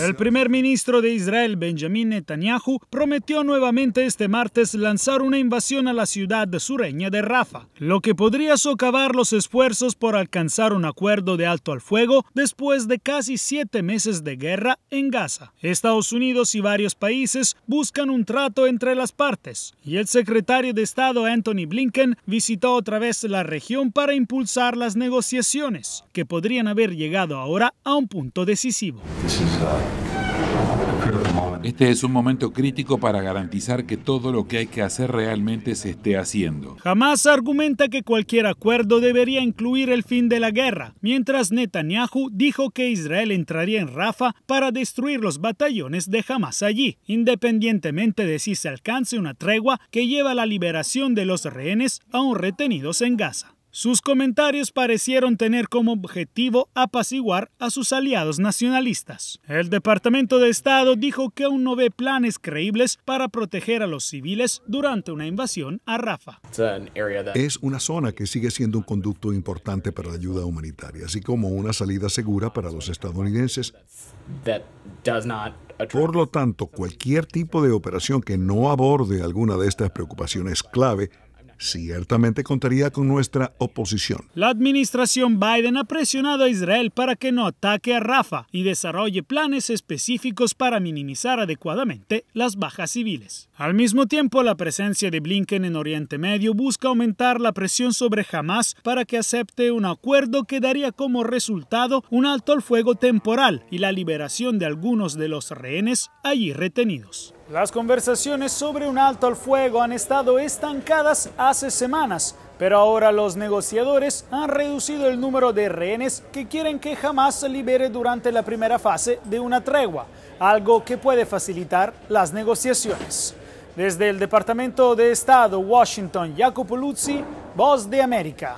El primer ministro de Israel, Benjamin Netanyahu, prometió nuevamente este martes lanzar una invasión a la ciudad sureña de Rafa, lo que podría socavar los esfuerzos por alcanzar un acuerdo de alto al fuego después de casi siete meses de guerra en Gaza. Estados Unidos y varios países buscan un trato entre las partes, y el secretario de Estado Anthony Blinken visitó otra vez la región para impulsar las negociaciones, que podrían haber llegado ahora a un punto decisivo. Este es un momento crítico para garantizar que todo lo que hay que hacer realmente se esté haciendo. Hamas argumenta que cualquier acuerdo debería incluir el fin de la guerra, mientras Netanyahu dijo que Israel entraría en Rafa para destruir los batallones de Hamas allí, independientemente de si se alcance una tregua que lleva a la liberación de los rehenes aún retenidos en Gaza. Sus comentarios parecieron tener como objetivo apaciguar a sus aliados nacionalistas. El Departamento de Estado dijo que aún no ve planes creíbles para proteger a los civiles durante una invasión a Rafa. Es una zona que sigue siendo un conducto importante para la ayuda humanitaria, así como una salida segura para los estadounidenses. Por lo tanto, cualquier tipo de operación que no aborde alguna de estas preocupaciones clave ciertamente contaría con nuestra oposición. La administración Biden ha presionado a Israel para que no ataque a Rafa y desarrolle planes específicos para minimizar adecuadamente las bajas civiles. Al mismo tiempo, la presencia de Blinken en Oriente Medio busca aumentar la presión sobre Hamas para que acepte un acuerdo que daría como resultado un alto al fuego temporal y la liberación de algunos de los rehenes allí retenidos. Las conversaciones sobre un alto al fuego han estado estancadas hace semanas, pero ahora los negociadores han reducido el número de rehenes que quieren que jamás se libere durante la primera fase de una tregua, algo que puede facilitar las negociaciones. Desde el Departamento de Estado, Washington, Jacopo Luzzi, Voz de América.